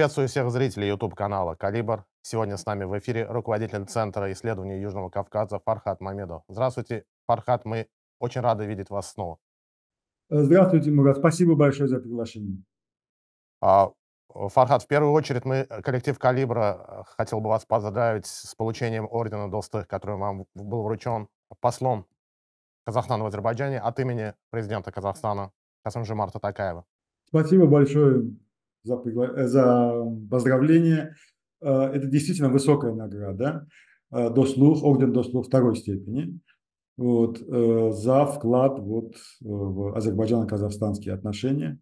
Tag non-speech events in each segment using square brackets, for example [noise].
Приветствую всех зрителей YouTube-канала «Калибр». Сегодня с нами в эфире руководитель Центра исследований Южного Кавказа Фархат Мамедов. Здравствуйте, Фархат, мы очень рады видеть вас снова. Здравствуйте, Мурат, спасибо большое за приглашение. А, Фархат, в первую очередь мы, коллектив «Калибра», э, хотел бы вас поздравить с получением ордена Достых, который вам был вручен послом Казахстана в Азербайджане от имени президента Казахстана Касымжимарта Такаева. Спасибо большое за, пригла... Э, за поздравление. Э, это действительно высокая награда. Э, дослух, орден дослух второй степени. Вот, за вклад вот, в азербайджано-казахстанские отношения.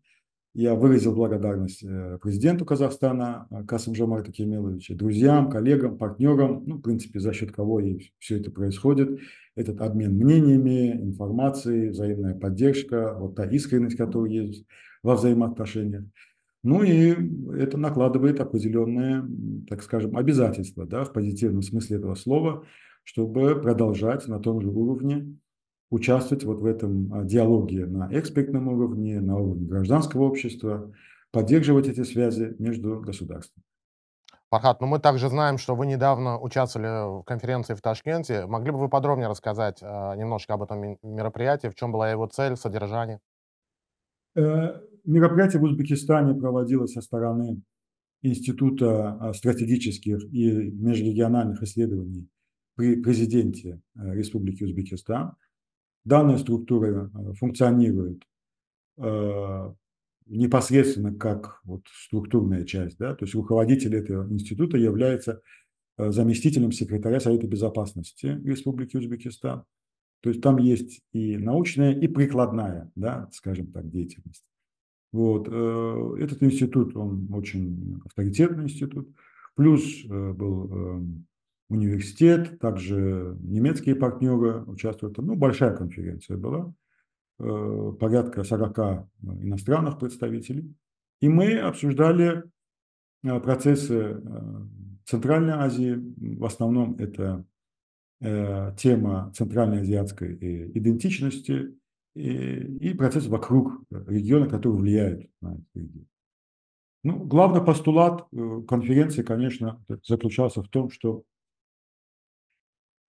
Я выразил благодарность президенту Казахстана Касымжу Марту Кемеловичу, друзьям, коллегам, партнерам, ну, в принципе, за счет кого и все это происходит. Этот обмен мнениями, информацией, взаимная поддержка, вот та искренность, которая есть во взаимоотношениях. Ну и это накладывает определенные, так скажем, обязательства да, в позитивном смысле этого слова, чтобы продолжать на том же уровне участвовать вот в этом а, диалоге на экспертном уровне, на уровне гражданского общества, поддерживать эти связи между государствами. Фархат, ну мы также знаем, что вы недавно участвовали в конференции в Ташкенте. Могли бы вы подробнее рассказать а, немножко об этом мероприятии, в чем была его цель, содержание? Э, Мероприятие в Узбекистане проводилось со стороны Института а, стратегических и межрегиональных исследований при президенте а, Республики Узбекистан. Данная структура а, функционирует непосредственно как вот структурная часть, да, то есть руководитель этого института является заместителем секретаря Совета Безопасности Республики Узбекистан. То есть там есть и научная, и прикладная, да, скажем так, деятельность. Вот. Э, этот институт, он очень авторитетный институт. Плюс э, был эм, университет, также немецкие партнеры участвуют. Ну, большая конференция была, э, порядка 40 иностранных представителей. И мы обсуждали процессы Центральной Азии. В основном это тема центральноазиатской идентичности, и, и процессы вокруг э, региона, которые влияют на этот регион. Ну, главный постулат э, конференции, конечно, заключался в том, что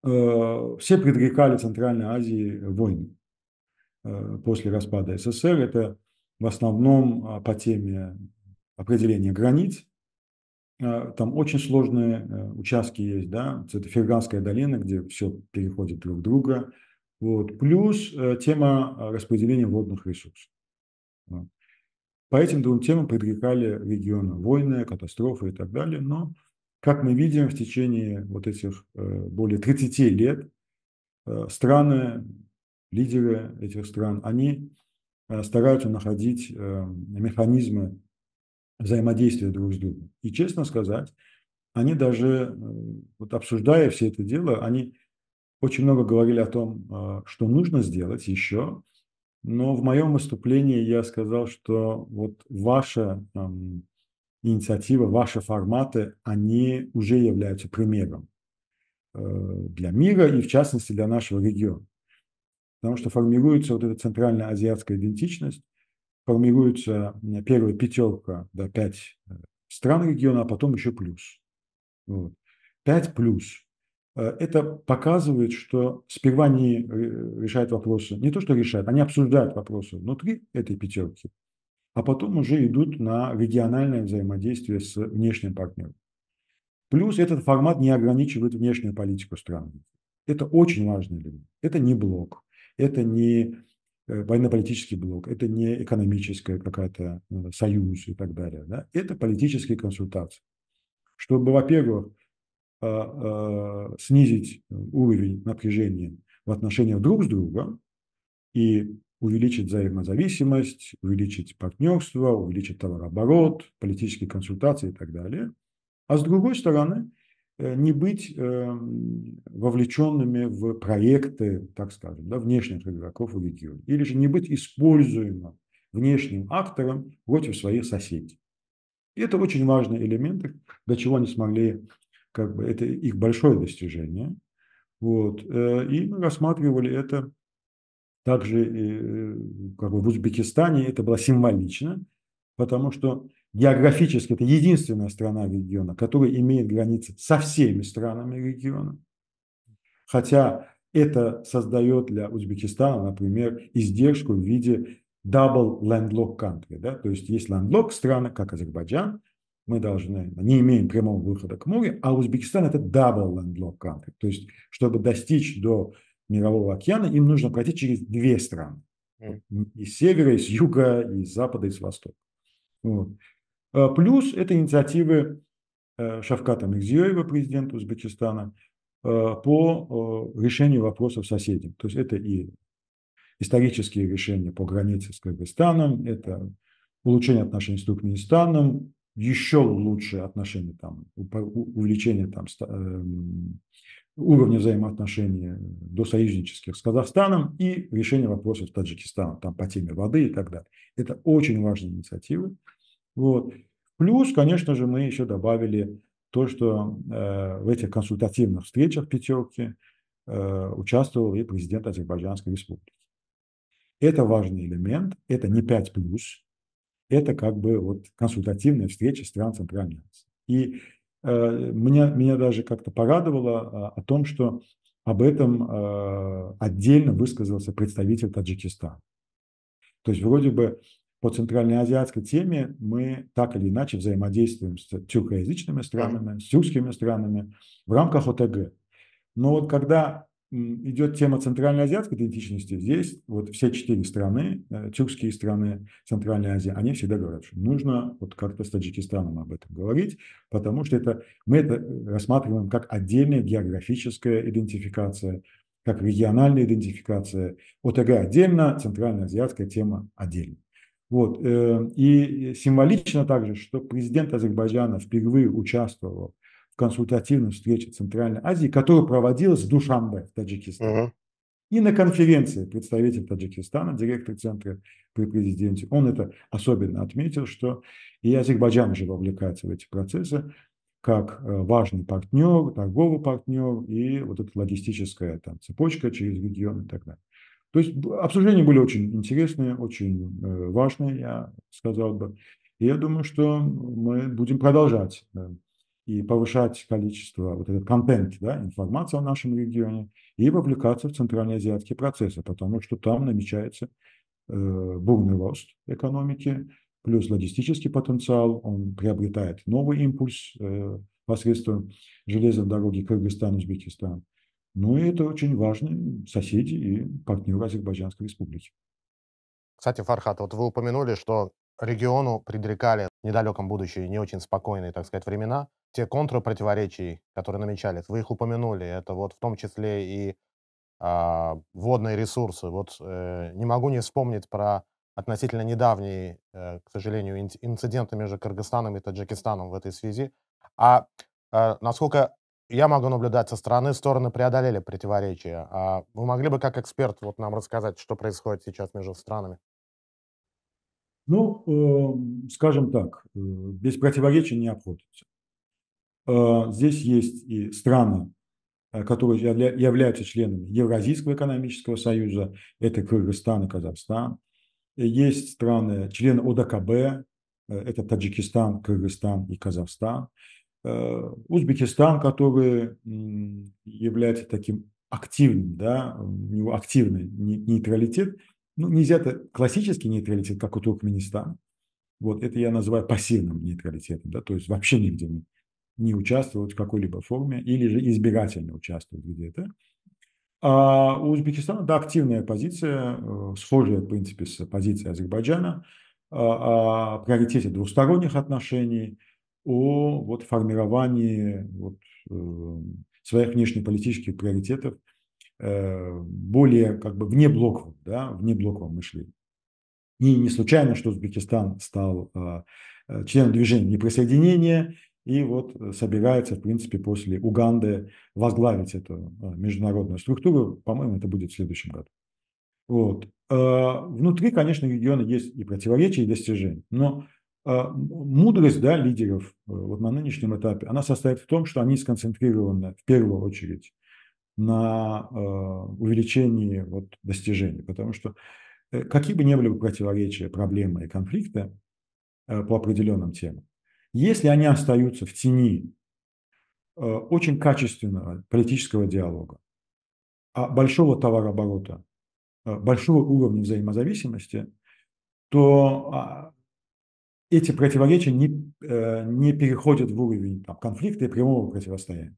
э, все предрекали Центральной Азии войны э, после распада СССР. Это в основном а, по теме определения границ. там очень сложные участки есть, да, это Ферганская долина, где все переходит друг в друга, вот. Плюс э, тема э, распределения водных ресурсов. По этим двум темам предрекали регионы войны, катастрофы и так далее. Но, как мы видим, в течение вот этих э, более 30 лет страны, лидеры этих стран, они стараются находить механизмы взаимодействия друг с другом. И, честно сказать, они даже, вот обсуждая все это дело, они очень много говорили о том, а, что нужно сделать еще, но в моем выступлении я сказал, что вот ваша эм, инициатива, ваши форматы, они уже являются примером э, для мира и в частности для нашего региона. Потому что формируется вот эта центральная азиатская идентичность, формируется первая пятерка, да, пять э, стран региона, а потом еще плюс. Вот. Пять плюс Э, это показывает, что сперва они э, решают вопросы, не то что решают, они обсуждают вопросы внутри этой пятерки, а потом уже идут на региональное взаимодействие с внешним партнером. Плюс этот формат не ограничивает внешнюю политику стран. Это очень важный элемент. Это не блок, это не э, военно-политический блок, это не экономическая какая-то союз и так далее. Да? Это политические консультации. Чтобы, во-первых, Э, э, снизить уровень напряжения в отношениях друг с другом и увеличить взаимозависимость, увеличить партнерство, увеличить товарооборот, политические консультации и так далее. А с другой стороны, э, не быть вовлеченными в проекты, так скажем, да, внешних игроков в регионе, или же не быть используемым внешним актором против своих соседей. И это очень важный элемент, до чего они смогли как бы это их большое достижение. Вот. Э, и мы рассматривали это также э, э, как бы в Узбекистане, это было символично, потому что географически это единственная страна региона, которая имеет границы со всеми странами региона. Хотя это создает для Узбекистана, например, издержку в виде double landlock country. Да? То есть есть landlock страны, как Азербайджан, мы должны, не имеем прямого выхода к морю, а Узбекистан это double landlocked country. То есть, чтобы достичь до Мирового океана, им нужно пройти через две страны. И с севера, и с юга, и с запада, и с востока. Вот. А, плюс это инициативы э, Шавката Мирзиёева, президента Узбекистана, э, по э, решению вопросов соседям, То есть это и исторические решения по границе с Кыргызстаном, это улучшение отношений с Туркменистаном, еще лучшие отношения, там, увеличение там, эм, уровня взаимоотношений э, досоюзнических с Казахстаном и решение вопросов с Таджикистаном, там по теме воды и так далее. Это очень важные инициативы. Вот. Плюс, конечно же, мы еще добавили то, что э, в этих консультативных встречах пятерки э, участвовал и президент Азербайджанской республики. Это важный элемент, это не 5 плюс, это как бы вот консультативная встреча с стран Центральной Азии. И э, меня, меня даже как-то порадовало э, о том, что об этом э, отдельно высказался представитель Таджикистана. То есть вроде бы по центральной азиатской теме мы так или иначе взаимодействуем с тюркоязычными странами, с тюркскими странами в рамках ОТГ. Но вот когда идет тема центральноазиатской идентичности, здесь вот все четыре страны, э, тюркские страны Центральной Азии, они всегда говорят, что нужно вот как-то с Таджикистаном об этом говорить, потому что это, мы это э, рассматриваем как отдельная географическая идентификация, как региональная идентификация, ОТГ отдельно, центральноазиатская тема отдельно. Вот. Э, и символично также, что президент Азербайджана впервые участвовал консультативной встрече Центральной Азии, которая проводилась в Душанбе, в Таджикистане. Угу. И на конференции представитель Таджикистана, директор центра при президенте, он это особенно отметил, что и Азербайджан уже вовлекается в эти процессы как э, важный партнер, торговый партнер и вот эта логистическая там, цепочка через регион и так далее. То есть обсуждения были очень интересные, очень э, важные, я сказал бы. И я думаю, что мы будем продолжать э, и повышать количество, вот этот контент, да, информации о нашем регионе, и вовлекаться в центральноазиатские процессы, потому что там намечается э, бурный рост экономики, плюс логистический потенциал, он приобретает новый импульс э, посредством железной дороги Кыргызстан, Узбекистан. Ну и это очень важные соседи и партнеры Азербайджанской республики. Кстати, Фархат, вот вы упомянули, что региону предрекали в недалеком будущем не очень спокойные, так сказать, времена. Те контуры противоречий, которые намечались, вы их упомянули, это вот в том числе и э, водные ресурсы. Вот э, не могу не вспомнить про относительно недавний, э, к сожалению, ин- инциденты между Кыргызстаном и Таджикистаном в этой связи. А э, насколько я могу наблюдать со стороны, стороны преодолели противоречия. А вы могли бы как эксперт вот нам рассказать, что происходит сейчас между странами? Ну, эм, скажем так, э, без противоречий не обходится. Э, здесь есть и страны, э, которые являются членами Евразийского экономического союза, это Кыргызстан и Казахстан. Есть страны, члены ОДКБ, это Таджикистан, Кыргызстан и Казахстан. Узбекистан, который является таким активным, да, у него активный нейтралитет – ну, нельзя это классический нейтралитет, как у Туркменистана. Вот это я называю пассивным нейтралитетом, да, то есть вообще нигде не, не участвовать в какой-либо форме или же избирательно участвовать где-то. А у Узбекистана, да, активная позиция, э, схожая, в принципе, с позицией Азербайджана, а, а о приоритете двусторонних отношений, о вот, формировании вот, э, своих внешнеполитических приоритетов – Э, более как бы вне блоков, да, вне блокового мышления. И не случайно, что Узбекистан стал а, э, членом движения неприсоединения и вот собирается, в принципе, после Уганды возглавить эту а, международную структуру. По-моему, это будет в следующем году. Вот. А, внутри, конечно, региона есть и противоречия, и достижения, но мудрость да, лидеров э, вот на нынешнем этапе, она состоит в том, что они сконцентрированы в первую очередь на а, увеличении вот достижений, потому что э, какие бы ни были противоречия, проблемы и конфликты э, по определенным темам, если они остаются в тени э, очень качественного политического диалога, а большого товарооборота, большого уровня взаимозависимости, то а, эти противоречия не, не переходят в уровень там, конфликта и прямого противостояния.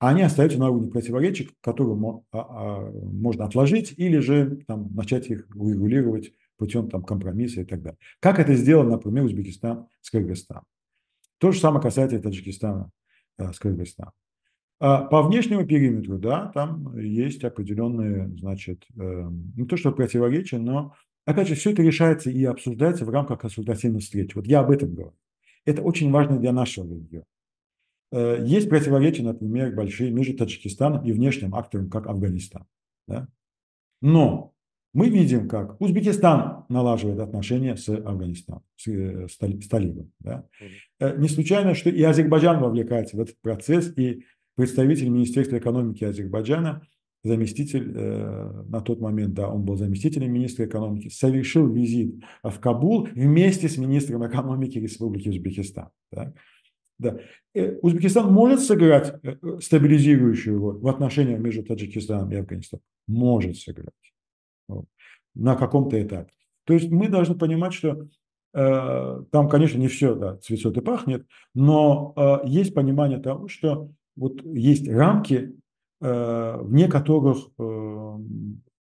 А они остаются на уровне противоречий, которые а, а, можно отложить или же там, начать их урегулировать путем там, компромисса и так далее. Как это сделал, например, Узбекистан с Кыргызстаном. То же самое касается и Таджикистана э, с Кыргызстаном. По внешнему периметру, да, там есть определенные, значит, э, не то что противоречия, но, опять же, все это решается и обсуждается в рамках консультативных встреч. Вот я об этом говорю. Это очень важно для нашего региона. Э, есть противоречия, например, большие между Таджикистаном и внешним актором, как Афганистан. Да? Но мы видим, как Узбекистан налаживает отношения с Афганистаном, с, э, с, с Талибом. Да? Э, не случайно, что и Азербайджан вовлекается в этот процесс, и представитель Министерства экономики Азербайджана, заместитель э, на тот момент, да, он был заместителем министра экономики, совершил визит в Кабул вместе с министром экономики Республики Узбекистан. Да? Да. Э, Узбекистан может сыграть э, стабилизирующую роль в отношениях между Таджикистаном и Афганистаном? Может сыграть. Вот. На каком-то этапе. То есть мы должны понимать, что э, там, конечно, не все да, цветет и пахнет, но э, есть понимание того, что вот есть рамки, э, вне которых, э,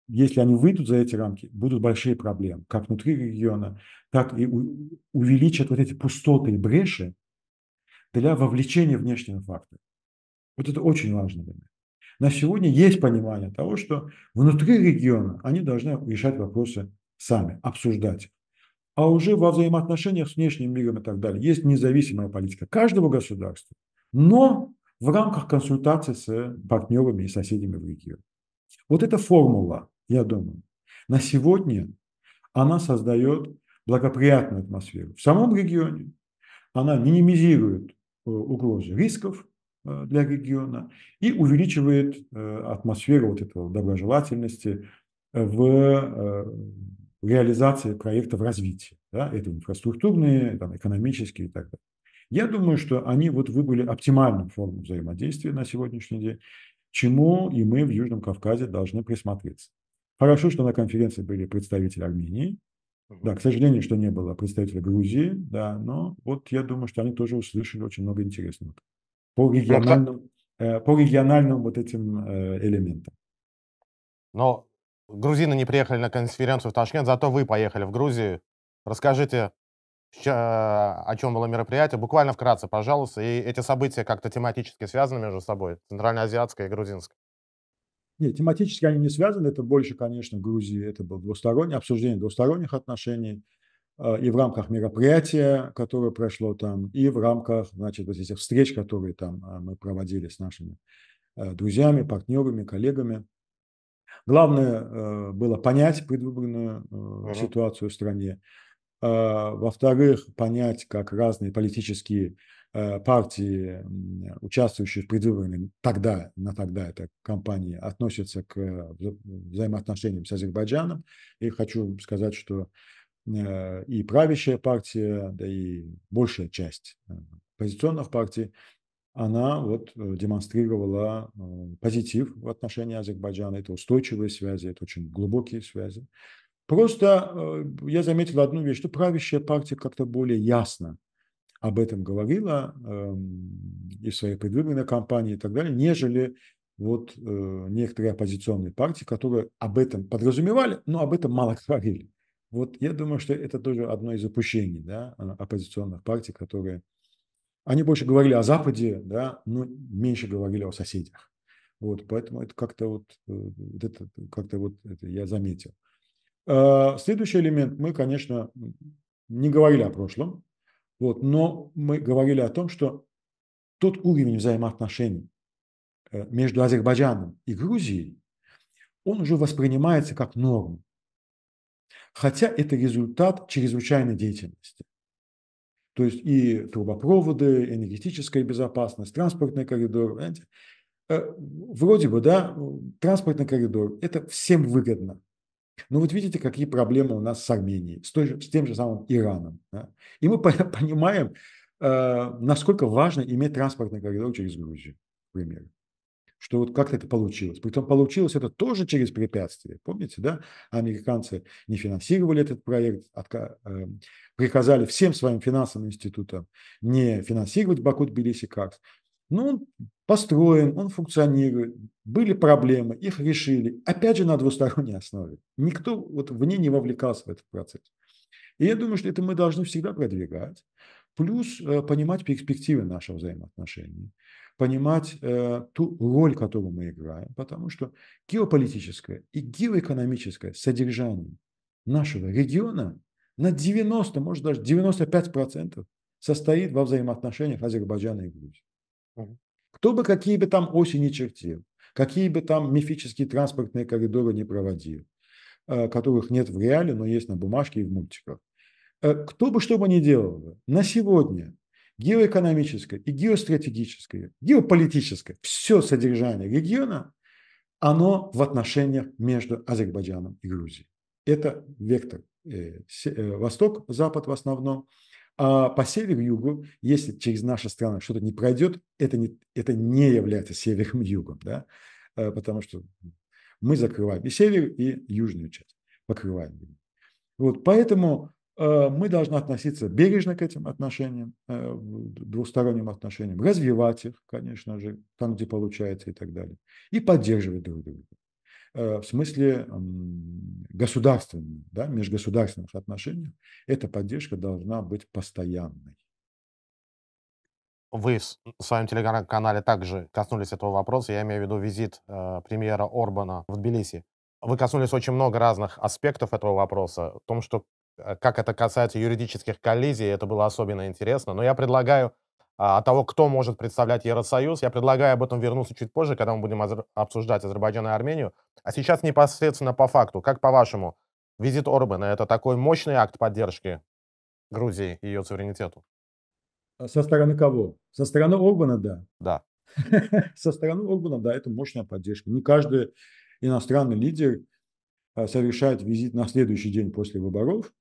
если они выйдут за эти рамки, будут большие проблемы, как внутри региона, так и у, увеличат вот эти пустоты и бреши, для вовлечения внешнего фактора. Вот это очень важно для меня. На сегодня есть понимание того, что внутри региона они должны решать вопросы сами, обсуждать. А уже во взаимоотношениях с внешним миром и так далее есть независимая политика каждого государства, но в рамках консультации с партнерами и соседями в регионе. Вот эта формула, я думаю, на сегодня она создает благоприятную атмосферу в самом регионе, она минимизирует Э, угрозы рисков э, для региона и увеличивает э, атмосферу вот этого доброжелательности в реализации проектов развития. Да? Это инфраструктурные, там, экономические и так далее. Я думаю, что они вот выбрали оптимальную форму взаимодействия на сегодняшний день, чему и мы в Южном Кавказе должны присмотреться. Хорошо, что на конференции были представители Армении, да, к сожалению, что не было представителя Грузии, да, но вот я думаю, что они тоже услышали очень много интересного по ну, региональным, э, по региональным вот этим э, элементам. Но грузины не приехали на конференцию в Ташкент, зато вы поехали в Грузию. Расскажите, э, о чем было мероприятие, буквально вкратце, пожалуйста, и эти события как-то тематически связаны между собой, центральноазиатское и грузинское. Нет, тематически они не связаны. Это больше, конечно, Грузии. Это было двустороннее обсуждение двусторонних отношений э, и в рамках мероприятия, которое прошло там, и в рамках, значит, вот этих встреч, которые там э, мы проводили с нашими э, друзьями, партнерами, коллегами. Главное было понять предвыборную uh-huh. ситуацию в стране. А, во-вторых, понять, как разные политические Э, партии, участвующие в предвыборной, тогда, на тогда это компании, относятся к э, взаимоотношениям с Азербайджаном. И хочу сказать, что э, и правящая партия, да и большая часть оппозиционных партий, она вот демонстрировала позитив в отношении Азербайджана. Это устойчивые связи, это очень глубокие связи. Просто я заметил одну вещь, что правящая партия как-то более ясно об этом говорила эм, и в своей предвыборной кампании и так далее, нежели вот э, некоторые оппозиционные партии, которые об этом подразумевали, но об этом мало говорили. Вот я думаю, что это тоже одно из упущений да, э, оппозиционных партий, которые... Они больше говорили о Западе, да, но меньше говорили о соседях. Вот, поэтому это как-то вот, э, это, как-то вот это я заметил. Следующий элемент, мы, конечно, не говорили о прошлом, вот. Но мы говорили о том, что тот уровень взаимоотношений э, между Азербайджаном и Грузией, он уже воспринимается как норм, Хотя это результат чрезвычайной деятельности. То есть и трубопроводы, энергетическая безопасность, транспортный коридор. Понимаете? Э, вроде бы, да, транспортный коридор – это всем выгодно – ну вот видите, какие проблемы у нас с Арменией, с, той же, с тем же самым Ираном. Да? И мы [laughs] понимаем, э, насколько важно иметь транспортный коридор через Грузию, к примеру. Что вот как-то это получилось. Притом получилось это тоже через препятствия. Помните, да? Американцы не финансировали этот проект, отка... Э, приказали всем своим финансовым институтам не финансировать бакут белиси Карс. Ну, он построен, он функционирует, были проблемы, их решили. Опять же, на двусторонней основе. Никто вот вне не вовлекался в этот процесс. И я думаю, что это мы должны всегда продвигать. Плюс э, понимать перспективы нашего взаимоотношения, понимать э, ту роль, которую мы играем, потому что геополитическое и геоэкономическое содержание нашего региона на 90, может даже 95% состоит во взаимоотношениях Азербайджана и Грузии. Кто бы какие бы там оси не чертил, какие бы там мифические транспортные коридоры не проводил, э, которых нет в реале, но есть на бумажке и в мультиках. Э, кто бы что бы ни делал, на сегодня геоэкономическое и геостратегическое, геополитическое, все содержание региона, оно в отношениях между Азербайджаном и Грузией. Это вектор э, Восток, Запад в основном – а посели в югу, если через наши страны что-то не пройдет, это не, это не является севером и югом, да? Э, потому что мы закрываем и север, и южную часть покрываем. Вот, поэтому э, мы должны относиться бережно к этим отношениям, э, двусторонним отношениям, развивать их, конечно же, там, где получается и так далее, и поддерживать друг друга. Э, в смысле государственных, да, межгосударственных отношений, эта поддержка должна быть постоянной. Вы в своем телеграм-канале также коснулись этого вопроса. Я имею в виду визит э, премьера Орбана в Тбилиси. Вы коснулись очень много разных аспектов этого вопроса, в том, что э, как это касается юридических коллизий, это было особенно интересно. Но я предлагаю а, от того, кто может представлять Евросоюз. Я предлагаю об этом вернуться чуть позже, когда мы будем обсуждать Азербайджан и Армению. А сейчас непосредственно по факту. Как по-вашему, визит Орбана – это такой мощный акт поддержки Грузии и ее суверенитету? А со стороны кого? Со стороны Орбана, да. Да. [laughs] Со стороны Орбана, да, это мощная поддержка. Не каждый иностранный лидер а, совершает визит на следующий день после выборов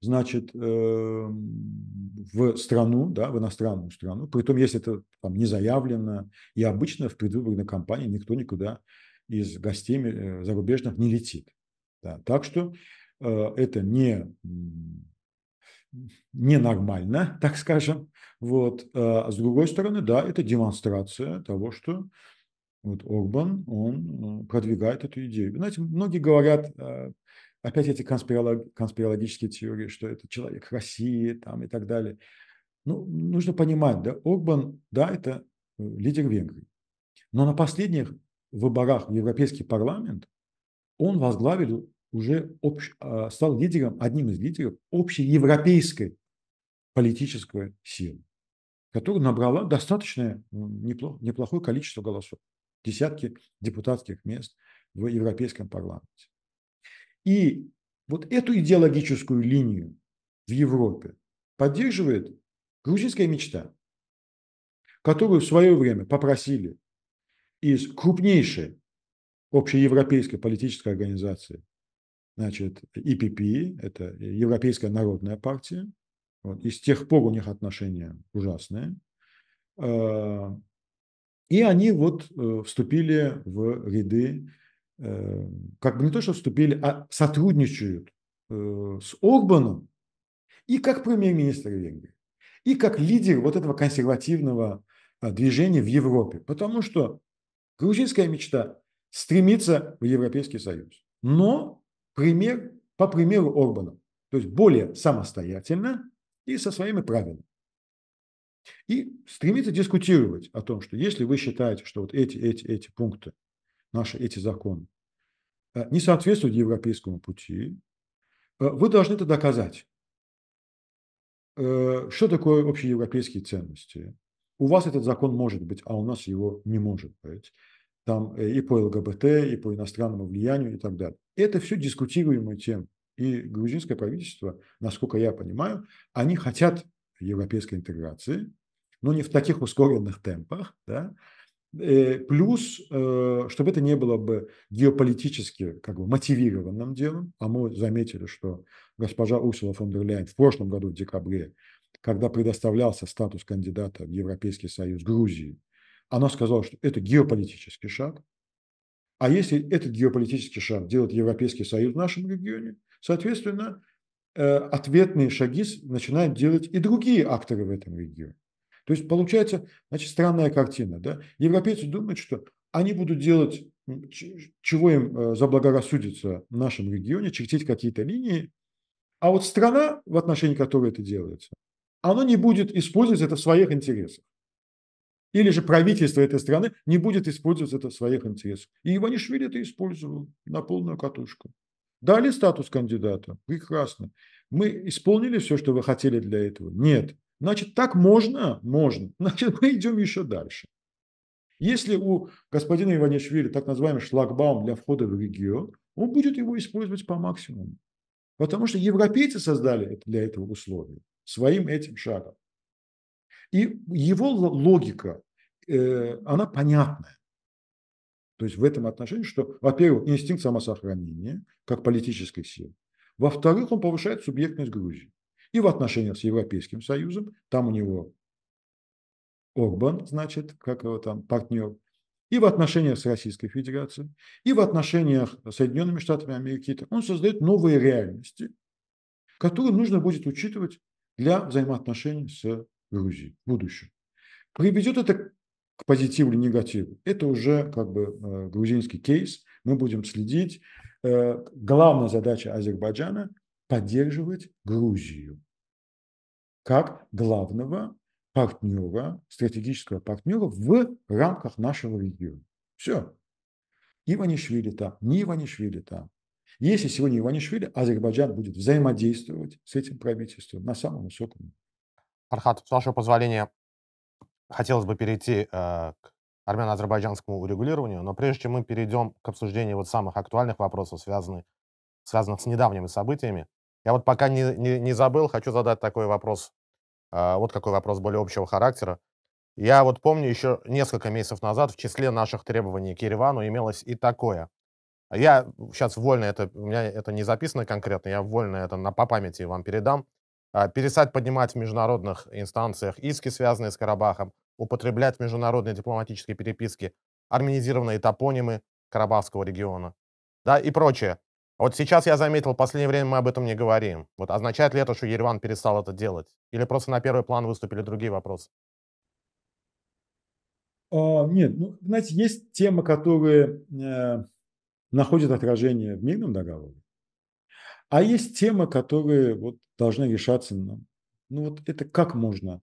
значит, эм, в страну, да, в иностранную страну. при Притом, если это там, не заявлено, и обычно в предвыборной кампании никто никуда из гостей э, зарубежных не летит. Да. Так что э, это не не нормально, так скажем. Вот. Э, а с другой стороны, да, это демонстрация того, что вот Орбан, он продвигает эту идею. Знаете, многие говорят, опять эти конспиролог, конспирологические теории, что это человек России там, и так далее. Ну, нужно понимать, да, Орбан, да, это э, лидер Венгрии. Но на последних выборах в Европейский парламент он возглавил уже общ, а, стал лидером, одним из лидеров общеевропейской политической силы, которая набрала достаточное неплохо, неплохое количество голосов, десятки депутатских мест в Европейском парламенте. И вот эту идеологическую линию в Европе поддерживает грузинская мечта, которую в свое время попросили из крупнейшей общеевропейской политической организации, значит, ИПП, это Европейская народная партия, вот, и с тех пор у них отношения ужасные. А, и они вот э, вступили в ряды Эм, как бы не то, что вступили, а сотрудничают э, с Орбаном и как премьер-министр Венгрии, и как лидер вот этого консервативного э, движения в Европе. Потому что грузинская мечта стремится в Европейский Союз. Но пример, по примеру Орбана, то есть более самостоятельно и со своими правилами. И стремится дискутировать о том, что если вы считаете, что вот эти, эти, эти пункты наши эти законы, э, не соответствуют европейскому пути, э, вы должны это доказать. Э, что такое общеевропейские ценности? У вас этот закон может быть, а у нас его не может быть. Там и по ЛГБТ, и по иностранному влиянию и так далее. Это все дискутируемые темы. И грузинское правительство, насколько я понимаю, они хотят европейской интеграции, но не в таких ускоренных темпах, да, Э, плюс, э, чтобы это не было бы геополитически как бы мотивированным делом, а мы заметили, что госпожа Урсула фон дер Ляйен в прошлом году, в декабре, когда предоставлялся статус кандидата в Европейский Союз Грузии, она сказала, что это геополитический шаг. А если этот геополитический шаг делает Европейский Союз в нашем регионе, соответственно, э, ответные шаги начинают делать и другие акторы в этом регионе. То есть получается, значит, странная картина. Да? Европейцы думают, что они будут делать, чего им э, заблагорассудится в нашем регионе, чертить какие-то линии, а вот страна, в отношении которой это делается, она не будет использовать это в своих интересах. Или же правительство этой страны не будет использовать это в своих интересах. И Иванишвили это использовал на полную катушку. Дали статус кандидата. Прекрасно. Мы исполнили все, что вы хотели для этого? Нет. Значит, так можно? Можно. [laughs] Значит, мы идем еще дальше. Если у господина Иванишвили так называемый шлагбаум для входа в регион, он будет его использовать по максимуму. Потому что европейцы создали для этого условия своим этим шагом. И его логика, э, она понятная. То есть в этом отношении, что, во-первых, инстинкт самосохранения, как политической силы. Во-вторых, он повышает субъектность Грузии. И в отношениях с Европейским Союзом, там у него Орбан, значит, как его там, партнер, и в отношениях с Российской Федерацией, и в отношениях с Соединенными Штатами Америки. Он создает новые реальности, которые нужно будет учитывать для взаимоотношений с Грузией в будущем. Приведет это к позитиву или негативу. Это уже как бы э, грузинский кейс. Мы будем следить. Э, главная задача Азербайджана поддерживать Грузию как главного партнера, стратегического партнера в рамках нашего региона. Все. Иванишвили там, не Иванишвили там. Если сегодня Иванишвили, Азербайджан будет взаимодействовать с этим правительством на самом высоком. Архат, с вашего позволения, хотелось бы перейти э, к армяно-азербайджанскому урегулированию, но прежде чем мы перейдем к обсуждению вот самых актуальных вопросов, связанных, связанных с недавними событиями, я вот пока не, не, не забыл, хочу задать такой вопрос. А, вот какой вопрос более общего характера. Я вот помню еще несколько месяцев назад в числе наших требований к Еревану имелось и такое. Я сейчас вольно это, у меня это не записано конкретно, я вольно это на, по памяти вам передам. А, перестать поднимать в международных инстанциях иски, связанные с Карабахом, употреблять в международной дипломатической переписке армянизированные топонимы Карабахского региона, да, и прочее. А вот сейчас я заметил, в последнее время мы об этом не говорим. Вот означает ли это, что Ереван перестал это делать? Или просто на первый план выступили другие вопросы? А, нет, ну, знаете, есть темы, которые э, находят отражение в мирном договоре, а есть темы, которые вот, должны решаться. Ну, ну вот это как можно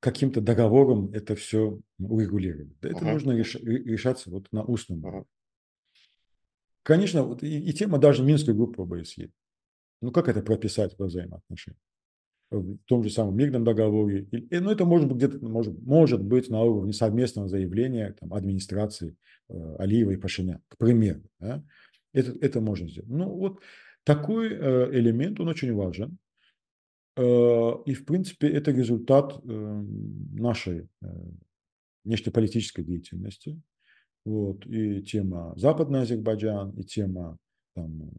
каким-то договором это все урегулировать? Это uh-huh. реш, решаться вот на устном. uh Конечно, вот и, и тема даже Минской группы ОБСЕ. Ну как это прописать про взаимоотношения? в том же самом мирном договоре. И, ну, это может быть где-то может, может быть на уровне совместного заявления там, администрации э, Алиева и Пашиня, к примеру. Да? Это, это можно сделать. Ну, вот такой э, элемент, он очень важен. Э, и, в принципе, это результат э, нашей э, внешнеполитической деятельности вот, и тема Западный Азербайджан, и тема там,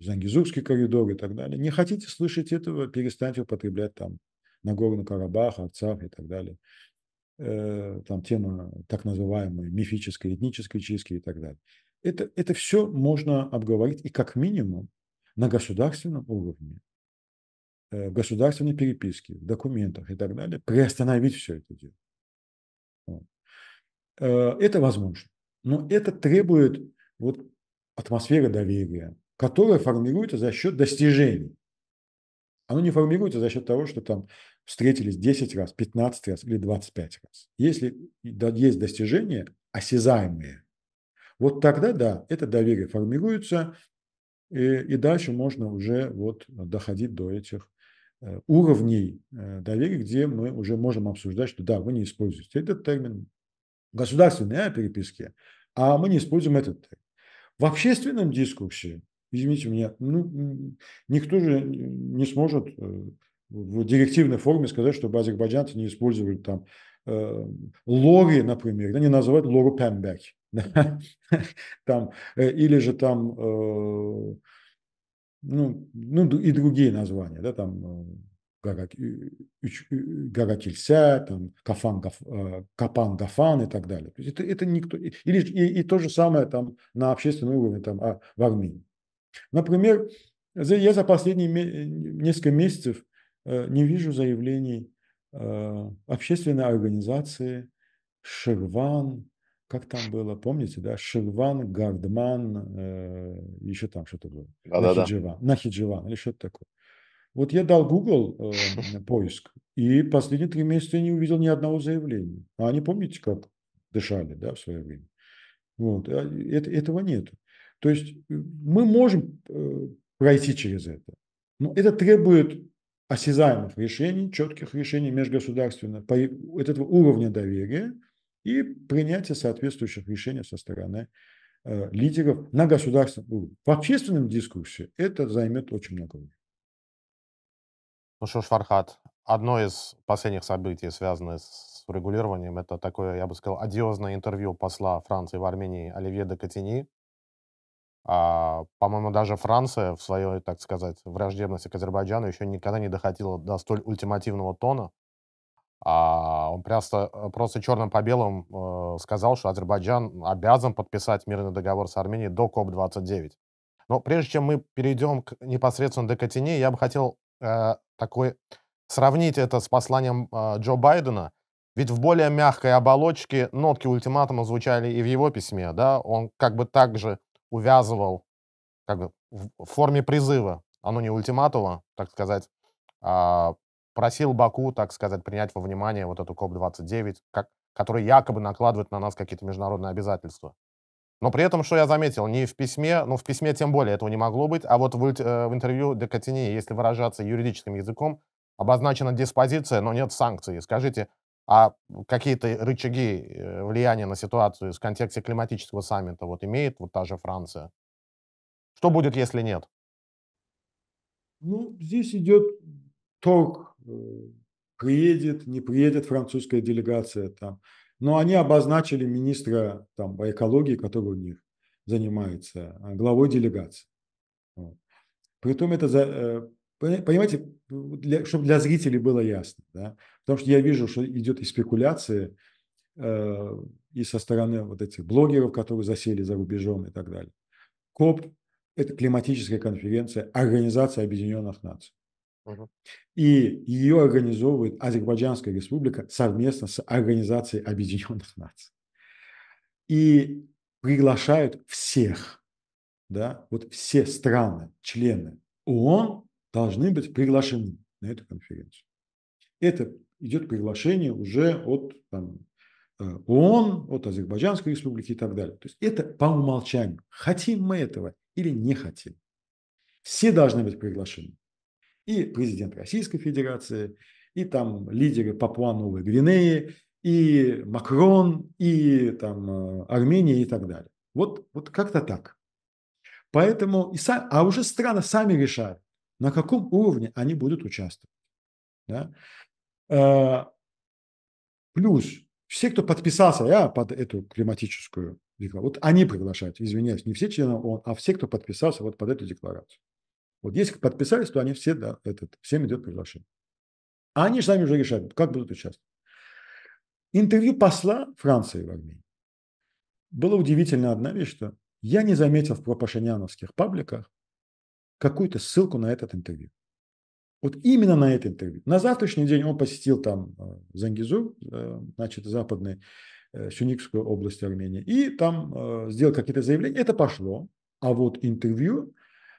Зангизурский коридор и так далее. Не хотите слышать этого, перестаньте употреблять там Нагорный Карабах, Арцах и так далее. Э, там тема так называемой мифической, этнической чистки и так далее. Это, это все можно обговорить и как минимум на государственном уровне, э, в государственной переписке, в документах и так далее, приостановить все это дело. Э, это возможно. Но это требует вот атмосферы доверия, которая формируется за счет достижений. Оно не формируется за счет того, что там встретились 10 раз, 15 раз или 25 раз. Если есть достижения осязаемые, вот тогда, да, это доверие формируется, и, э, и дальше можно уже вот доходить до этих э, уровней доверия, где мы уже можем обсуждать, что да, вы не используете этот термин, государственной а, переписке, а мы не используем этот тег. В общественном дискурсе, извините меня, ну, никто же не сможет э, в директивной форме сказать, чтобы азербайджанцы не использовали там э, лори, например, да, не называют лору пэмбэк, [laughs] там, э, или же там, э, ну, ну, и другие названия, да, там, Гаракилься, э, там, Кафан, Гаф, э, Капан Гафан и так далее. То есть это, это никто... Или, и, и то же самое там на общественном уровне там, а, в Армении. Например, я за последние несколько месяцев э, не вижу заявлений общественной организации Шерван, как там было, помните, да, Ширван, Гардман, еще там что-то было. Да, Нахидживан, да, да. Нахидживан или что-то такое. Вот я дал Google э, [laughs] поиск, и последние три месяца я не увидел ни одного заявления. А они, помните, как дышали да, в свое время? Вот. А это, этого нет. То есть э, мы можем э, пройти через это. Но это требует осязаемых решений, четких решений межгосударственных, по, этого уровня доверия и принятия соответствующих решений со стороны э, лидеров на государственном уровне. В общественном дискурсе это займет очень много времени. Ну что ж, Фархат, одно из последних событий, связанное с урегулированием, это такое, я бы сказал, одиозное интервью посла Франции в Армении Оливье де Катини. А, по-моему, даже Франция в своей, так сказать, враждебности к Азербайджану еще никогда не доходила до столь ультимативного тона. А он просто, э, просто черным по белому э, сказал, что Азербайджан обязан подписать мирный договор с Арменией до КОП-29. Но прежде чем мы перейдем к непосредственно Декатине, я бы хотел Э, такой... Сравнить это с посланием э, Джо Байдена, ведь в более мягкой оболочке нотки ультиматума звучали и в его письме, да, он как бы также увязывал, как бы в форме призыва, оно а, ну, не ультиматума, так сказать, а просил Баку, так сказать, принять во внимание вот эту КОП-29, как, который якобы накладывает на нас какие-то международные обязательства. Но при этом, что я заметил, не в письме, ну, в письме тем более этого не могло быть, а вот в, э, в интервью Декатини, если выражаться юридическим языком, обозначена диспозиция, но нет санкций. Скажите, а какие-то рычаги э, влияния на ситуацию в контексте климатического саммита вот имеет вот та же Франция? Что будет, если нет? Ну, здесь идет торг, э, приедет, не приедет французская делегация, там, но они обозначили министра там, по экологии, который у них занимается, а, главой делегации. Вот. Притом это, за, э, понимаете, для, чтобы для зрителей было ясно, да? потому что я вижу, что идет и спекуляция, э, и со стороны вот этих блогеров, которые засели за рубежом и так далее. КОП – это климатическая конференция Организации Объединенных Наций. И ее организовывает Азербайджанская республика совместно с Организацией Объединенных Наций. И приглашают всех, да, вот все страны, члены ООН должны быть приглашены на эту конференцию. Это идет приглашение уже от там, э, ООН, от Азербайджанской республики и так далее. То есть это по умолчанию. Хотим мы этого или не хотим. Все должны быть приглашены и президент Российской Федерации, и там лидеры Папуа-Новой Гвинеи, и Макрон, и там э, Армения и так далее. Вот, вот как-то так. Поэтому, и сам, а уже страны сами решают, на каком уровне они будут участвовать. Да? Э, плюс все, кто подписался я, под эту климатическую декларацию, вот они приглашают, извиняюсь, не все члены ООН, а все, кто подписался вот под эту декларацию. Вот если подписались, то они все, да, этот, всем идет приглашение. А они же сами уже решают, как будут участвовать. Интервью посла Франции в Армении. Было удивительно одна вещь, что я не заметил в пропашиняновских пабликах какую-то ссылку на этот интервью. Вот именно на это интервью. На завтрашний день он посетил там э, Зангизур, э, значит, западной э, Сюникскую область Армении, и там сделал какие-то заявления. Это пошло, а вот интервью,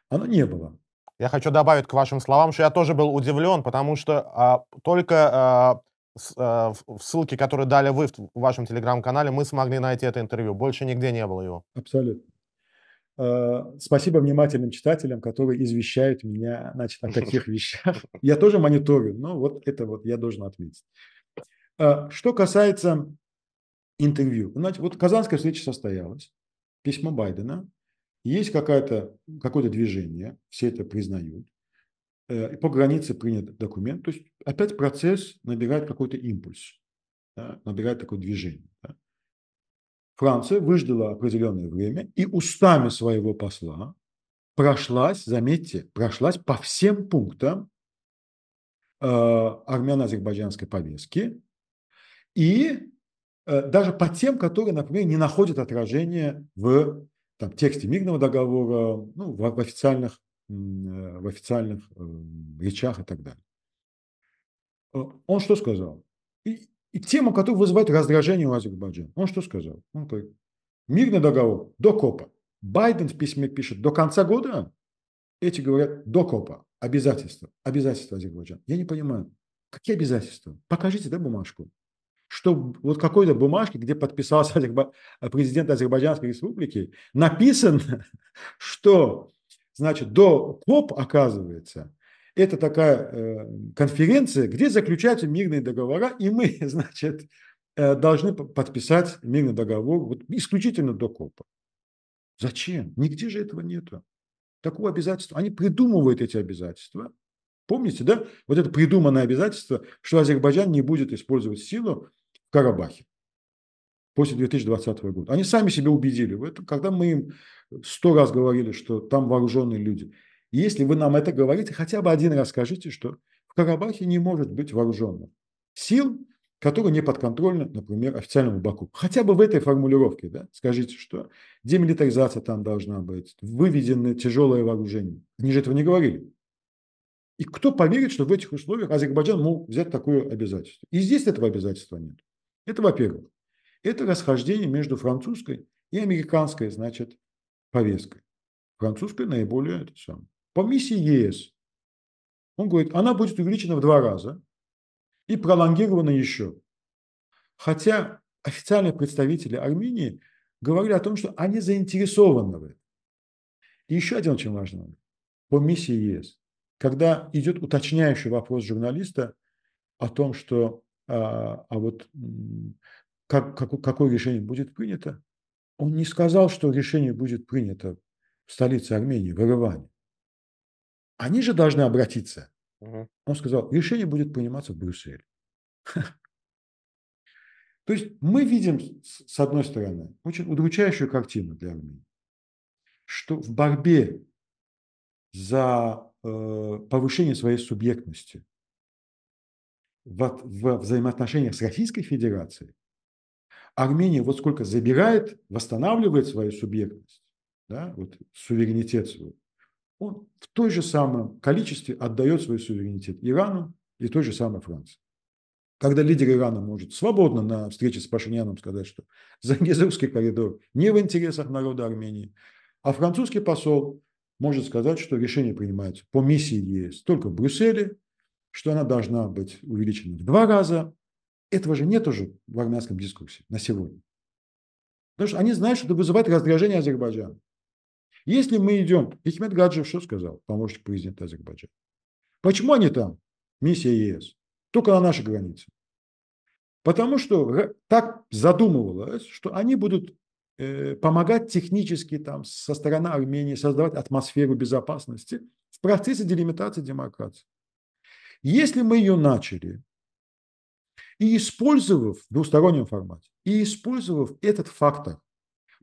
оно не было я хочу добавить к вашим словам, что я тоже был удивлен, потому что а, только а, с, а, в ссылке, которую дали вы в вашем телеграм-канале, мы смогли найти это интервью. Больше нигде не было его. Абсолютно. А, спасибо внимательным читателям, которые извещают меня значит, о [laughs] таких вещах. Я тоже мониторю, но вот это вот я должен отметить. А, что касается интервью. Значит, вот казанская встреча состоялась, письмо Байдена. Есть какое-то какое то движение, все это признают, э, и по границе принят документ, то есть опять процесс набирает какой-то импульс, да, набирает такое движение. Да. Франция выждала определенное время и устами своего посла прошлась, заметьте, прошлась по всем пунктам э, армяно-азербайджанской повестки и э, даже по тем, которые, например, не находят отражения в там, тексте мирного договора, ну, в, в официальных, э, в официальных эм, речах и так далее. Э, он что сказал? И, и тему, которая вызывает раздражение у Азербайджана. Он что сказал? Он говорит, мирный договор до КОПа. Байден в письме пишет, до конца года эти говорят до КОПа. Обязательства. Обязательства Азербайджана. Я не понимаю. Какие обязательства? Покажите, да, бумажку что вот какой-то бумажке, где подписался [laughs] Азерба... Э, президент Азербайджанской республики, написано, [laughs] что, значит, до КОП, оказывается, это такая э, конференция, где заключаются мирные договора, и мы, [laughs] значит, э, должны подписать мирный договор вот, исключительно до КОПа. Зачем? Нигде же этого нету. Такого обязательства. Они придумывают эти обязательства. Помните, да? Вот это придуманное обязательство, что Азербайджан не будет использовать силу Карабахе после 2020 года. Они сами себе убедили в этом, когда мы им сто раз говорили, что там вооруженные люди. если вы нам это говорите, хотя бы один раз скажите, что в Карабахе не может быть вооруженных сил, которые не подконтрольны, например, официальному Баку. Хотя бы в этой формулировке да, скажите, что демилитаризация там должна быть, выведены тяжелое вооружение. Они же этого не говорили. И кто поверит, что в этих условиях Азербайджан мог взять такое обязательство? И здесь этого обязательства нет. Это, во-первых, это расхождение между французской и американской, значит, повесткой. Французская наиболее это самое. По миссии ЕС, он говорит, она будет увеличена в два раза и пролонгирована еще. Хотя официальные представители Армении говорили о том, что они заинтересованы в этом. И еще один очень важный момент. По миссии ЕС, когда идет уточняющий вопрос журналиста о том, что а, а, вот как, как, какое решение будет принято? Он не сказал, что решение будет принято в столице Армении, в Ереване. Они же должны обратиться. Угу. Он сказал, решение будет приниматься в Брюсселе. То есть мы видим, с одной стороны, очень удручающую картину для Армении, что в борьбе за э, повышение своей субъектности в, в взаимоотношениях с Российской Федерацией, Армения вот сколько забирает, восстанавливает свою субъектность, да, вот суверенитет свой, он в той же самом количестве отдает свой суверенитет Ирану и той же самой Франции. Когда лидер Ирана может свободно на встрече с Пашиняном сказать, что Зангизурский коридор не в интересах народа Армении, а французский посол может сказать, что решение принимается по миссии ЕС только в Брюсселе, что она должна быть увеличена в два раза. Этого же нет уже в армянском дискурсе на сегодня. Потому что они знают, что это вызывает раздражение Азербайджана. Если мы идем, Хикмет Гаджев что сказал, помощник президента Азербайджана? Почему они там, миссия ЕС, только на нашей границе? Потому что так задумывалось, что они будут э, помогать технически там, со стороны Армении создавать атмосферу безопасности в процессе делимитации демократии. Если мы ее начали и использовав в двустороннем формате, и использовав этот фактор,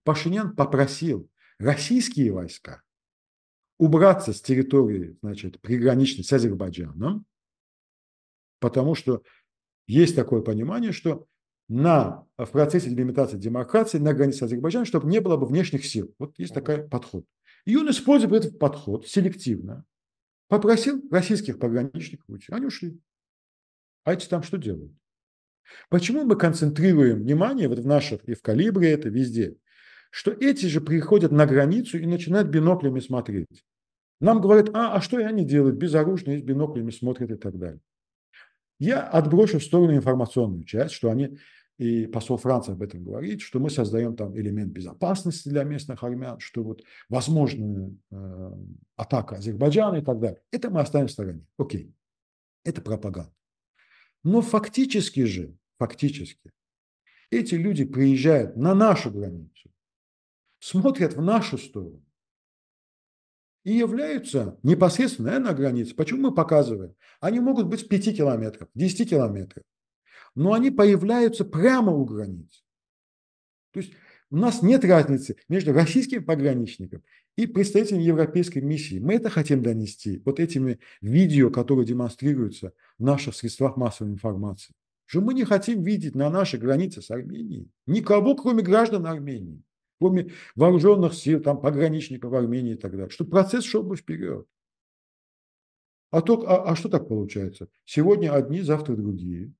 Пашинян попросил российские войска убраться с территории, значит, приграничной с Азербайджаном, потому что есть такое понимание, что на, в процессе делимитации демократии на границе Азербайджана, чтобы не было бы внешних сил. Вот есть такой подход. И он использует этот подход селективно, Попросил российских пограничников уйти. Они ушли. А эти там что делают? Почему мы концентрируем внимание вот в наших и в калибре это везде? Что эти же приходят на границу и начинают биноклями смотреть. Нам говорят, а, а что они делают? Безоружные, с биноклями смотрят и так далее. Я отброшу в сторону информационную часть, что они и посол Франции об этом говорит, что мы создаем там элемент безопасности для местных армян, что вот возможная э, атака Азербайджана и так далее. Это мы оставим в стороне. Окей. Это пропаганда. Но фактически же, фактически, эти люди приезжают на нашу границу, смотрят в нашу сторону и являются непосредственно на границе. Почему мы показываем? Они могут быть с 5 километров, 10 километров но они появляются прямо у границ. То есть у нас нет разницы между российским пограничником и представителем европейской миссии. Мы это хотим донести вот этими видео, которые демонстрируются в наших средствах массовой информации. Что мы не хотим видеть на нашей границе с Арменией никого, кроме граждан Армении, кроме вооруженных сил, там, пограничников Армении и так далее. чтобы процесс шел бы вперед. А, то, а, а что так получается? Сегодня одни, завтра другие.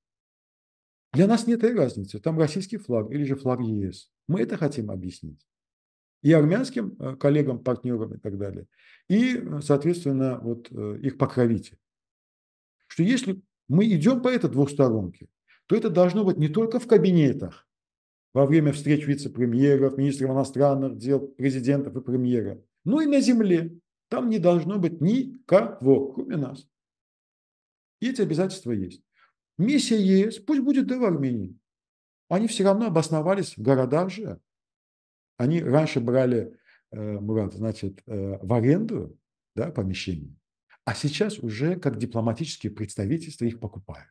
Для нас нет этой разницы. Там российский флаг или же флаг ЕС. Мы это хотим объяснить. И армянским э, коллегам, партнерам и так далее. И, э, соответственно, вот э, их покровитель. Что если мы идем по этой двухсторонке, то это должно быть не только в кабинетах, во время встреч вице-премьеров, министров иностранных дел, президентов и премьера, но и на земле. Там не должно быть никого, кроме нас. И эти обязательства есть. Миссия есть, пусть будет и в Армении. Они все равно обосновались в городах же. Они раньше брали, Мурат, э, значит, э, в аренду да, помещение, а сейчас уже как дипломатические представительства их покупают.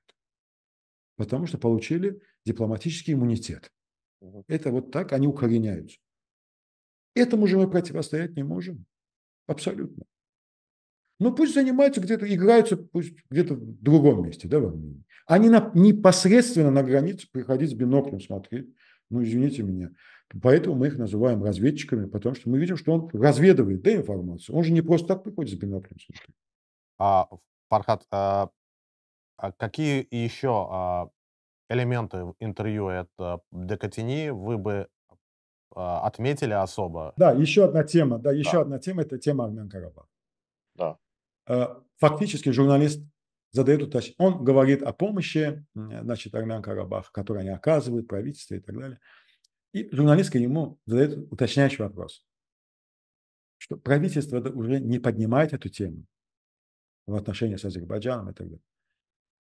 Потому что получили дипломатический иммунитет. Это вот так они укореняются. Этому же мы противостоять не можем. Абсолютно. Ну, пусть занимаются где-то, играются пусть где-то в другом месте, да, в Армении. А не на, непосредственно на границу приходить с биноклем смотреть. Ну, извините меня. Поэтому мы их называем разведчиками, потому что мы видим, что он разведывает да, информацию. Он же не просто так приходит с биноклем смотреть. А, Фархат, а, а какие еще а, элементы интервью это Декатини вы бы а, отметили особо? Да, еще одна тема. Да, еще да. одна тема – это тема Армян Карабаха. Э, фактически журналист задает уточнение. Он говорит о помощи, значит, армян Карабах, которую они оказывают, правительство и так далее. И журналистка ему задает уточняющий вопрос, что правительство уже не поднимает эту тему в отношении с Азербайджаном и так далее.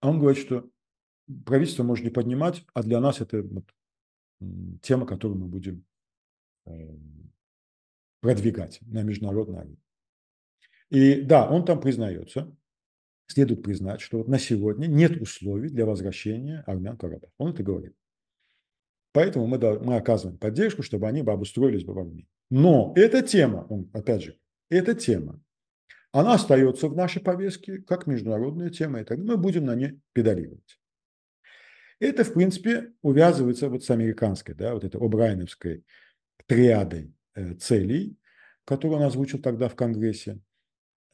А он говорит, что правительство может не поднимать, а для нас это вот тема, которую мы будем э, продвигать на международной арене. И да, он там признается, следует признать, что на сегодня нет условий для возвращения армян Карабах. Он это говорит. Поэтому мы, да, мы оказываем поддержку, чтобы они бы обустроились бы в Армении. Но эта тема, он, опять же, эта тема, она остается в нашей повестке как международная тема, и тогда мы будем на ней педалировать. Это, в принципе, увязывается вот с американской, да, вот этой обрайновской триадой э, целей, которую он озвучил тогда в Конгрессе.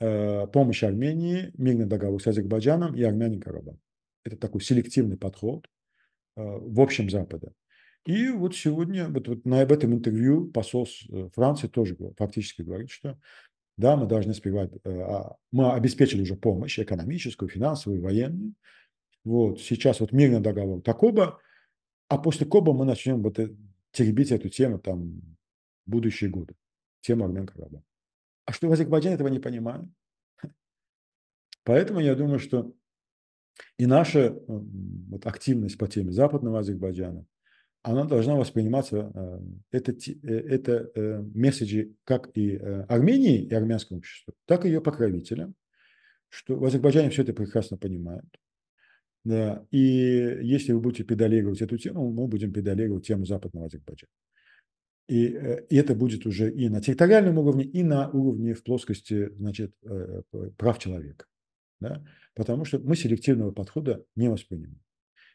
Э, помощь Армении, мирный договор с Азербайджаном и Армянин Карабах. Это такой селективный подход э, в общем Запада. И вот сегодня, вот, вот на об этом интервью посол э, Франции тоже фактически говорит, что да, мы должны сперва, а, мы обеспечили уже помощь экономическую, финансовую, военную. Вот сейчас вот мирный договор Такоба, а после Коба мы начнем вот теребить эту тему там будущие годы, тему армян Карабаха. А что в Азербайджане этого не понимают? Поэтому я думаю, что и наша вот, активность по теме западного Азербайджана, она должна восприниматься, э, это, э, это э, месседжи как и Армении, и армянскому обществу, так и ее покровителям, что в Азербайджане все это прекрасно понимают. Да, и если вы будете педалировать эту тему, мы будем педалировать тему западного Азербайджана. И, э, и это будет уже и на территориальном уровне, и на уровне в плоскости значит, э, прав человека. Да? Потому что мы селективного подхода не воспринимаем.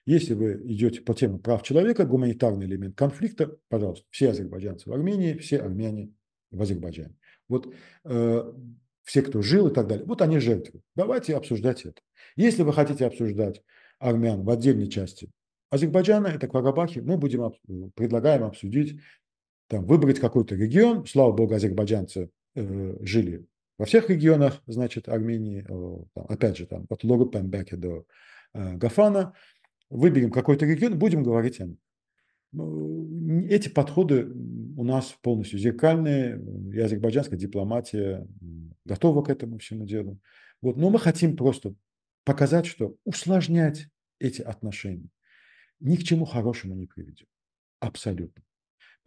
Если вы идете по теме прав человека, гуманитарный элемент конфликта, пожалуйста, все азербайджанцы в Армении, все армяне в Азербайджане. Вот э, все, кто жил и так далее, вот они жертвы. Давайте обсуждать это. Если вы хотите обсуждать армян в отдельной части Азербайджана, это Карабахи, мы будем предлагаем обсудить там, выбрать какой-то регион. Слава богу, азербайджанцы э, жили во всех регионах, значит, Армении, э, опять же, там, от Лорупенбеки до э, Гафана. Выберем какой-то регион, будем говорить о нем. Ну, эти подходы у нас полностью зеркальные, и азербайджанская дипломатия готова к этому всему делу. Вот. Но мы хотим просто показать, что усложнять эти отношения ни к чему хорошему не приведет. Абсолютно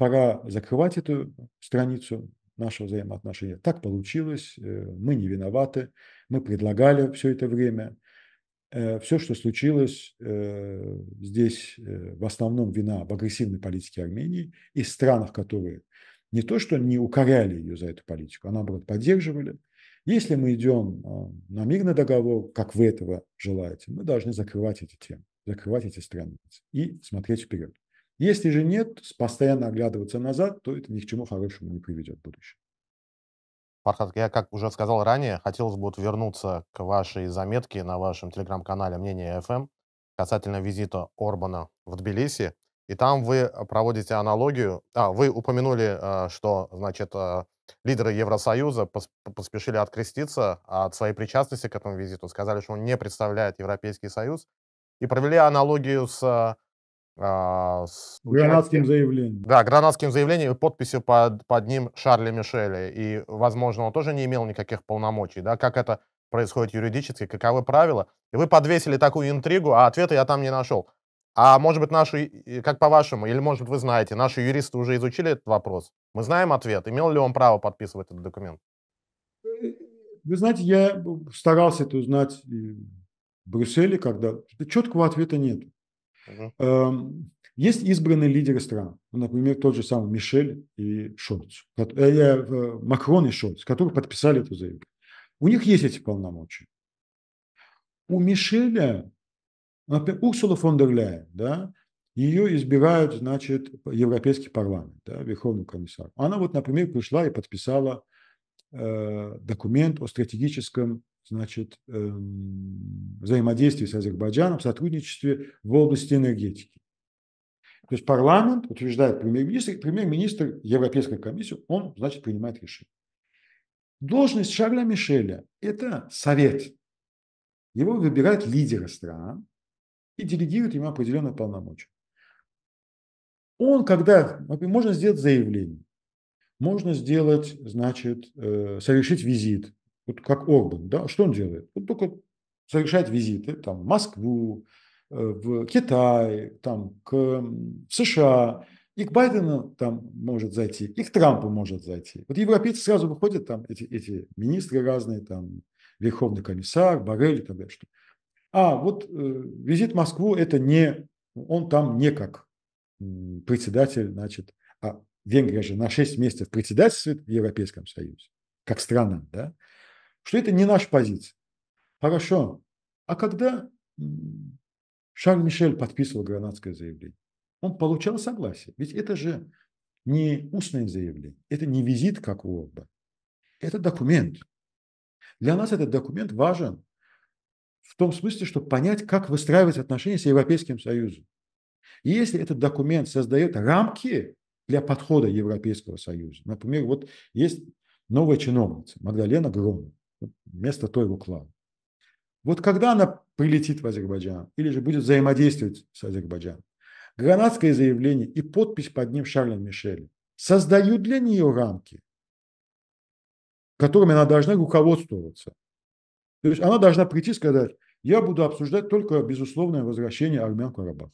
пора закрывать эту страницу нашего взаимоотношения. Так получилось, э, мы не виноваты, мы предлагали все это время. Э, все, что случилось э, здесь, в основном вина в агрессивной политике Армении и странах, которые не то, что не укоряли ее за эту политику, а наоборот поддерживали. Если мы идем на мирный договор, как вы этого желаете, мы должны закрывать эти темы, закрывать эти страницы и смотреть вперед. Если же нет, постоянно оглядываться назад, то это ни к чему хорошему не приведет в будущем. Фархат, я, как уже сказал ранее, хотелось бы вот вернуться к вашей заметке на вашем телеграм-канале «Мнение FM" касательно визита Орбана в Тбилиси. И там вы а, проводите аналогию, а, вы упомянули, а, что, значит, а, лидеры Евросоюза поспешили откреститься от своей причастности к этому визиту, сказали, что он не представляет Европейский Союз, и провели аналогию с а, с гранадским заявлением. Да, гранадским заявлением и подписью под, под ним Шарля Мишеля. И, возможно, он тоже не имел никаких полномочий. Да? Как это происходит юридически, каковы правила. И вы подвесили такую интригу, а ответа я там не нашел. А может быть, наши, как по-вашему, или может быть, вы знаете, наши юристы уже изучили этот вопрос? Мы знаем ответ. Имел ли он право подписывать этот документ? Вы знаете, я старался это узнать в Брюсселе, когда четкого ответа нет. Угу. Есть избранные лидеры стран, ну, например, тот же самый Мишель и Шольц, э, э, Макрон и Шольц, которые подписали эту заявку. У них есть эти полномочия. У Мишеля, например, Урсула фон дер Ляйен, да, ее избирают, значит, Европейский парламент, да, Верховный комиссар. Она вот, например, пришла и подписала э, документ о стратегическом значит, эм, взаимодействии с Азербайджаном, сотрудничестве в области энергетики. То есть парламент утверждает премьер-министр, премьер-министр Европейской комиссии, он, значит, принимает решение. Должность Шарля Мишеля – это совет. Его выбирают лидеры стран и делегируют ему определенные полномочия. Он, когда можно сделать заявление, можно сделать, значит, э, совершить визит вот как Орбан, да, что он делает? Вот только совершает визиты там, в Москву, э, в Китай, там, к, США, и к Байдену там может зайти, и к Трампу может зайти. Вот европейцы сразу выходят, там эти, эти министры разные, там верховный комиссар, Барель и так далее. Что. А вот э, визит в Москву – это не, он там не как председатель, значит, а Венгрия же на 6 месяцев председательствует в Европейском Союзе, как страна, да? что это не наша позиция. Хорошо. А когда Шарль Мишель подписывал гранадское заявление, он получал согласие. Ведь это же не устное заявление, это не визит как у Орба. Это документ. Для нас этот документ важен в том смысле, чтобы понять, как выстраивать отношения с Европейским Союзом. И если этот документ создает рамки для подхода Европейского Союза, например, вот есть новая чиновница Магдалена Грома, вместо его Клау. Вот когда она прилетит в Азербайджан или же будет взаимодействовать с Азербайджаном, гранатское заявление и подпись под ним Шарля Мишеля создают для нее рамки, которыми она должна руководствоваться. То есть она должна прийти и сказать, я буду обсуждать только безусловное возвращение армян Карабах.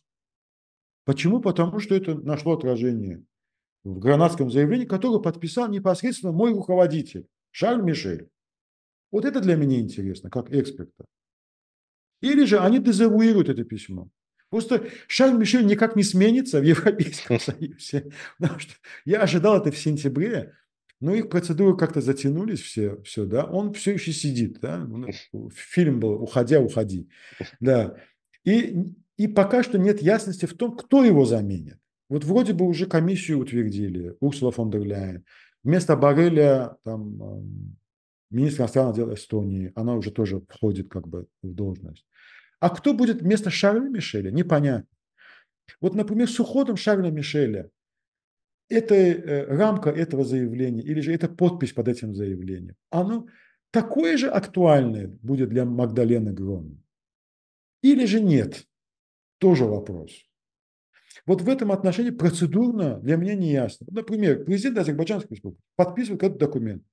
Почему? Потому что это нашло отражение в гранатском заявлении, которое подписал непосредственно мой руководитель Шарль Мишель. Вот это для меня интересно, как эксперта. Или же они дезавуируют это письмо. Просто Шарль Мишель никак не сменится в Европейском хм. Союзе. [laughs] Потому что я ожидал это в сентябре, но их процедуры как-то затянулись все, все, да. Он все еще сидит, да. Э, хм. Фильм был «Уходя, уходи». Да. И, и пока что нет ясности в том, кто его заменит. Вот вроде бы уже комиссию утвердили, Урсула фон дер Ляйен. Вместо Барреля там министр иностранных дел Эстонии, она уже тоже входит как бы в должность. А кто будет вместо Шарля Мишеля, непонятно. Вот, например, с уходом Шарля Мишеля это э, рамка этого заявления или же это подпись под этим заявлением, оно такое же актуальное будет для Магдалены Грон. Или же нет? Тоже вопрос. Вот в этом отношении процедурно для меня не ясно. Например, президент Азербайджанской республики подписывает этот документ.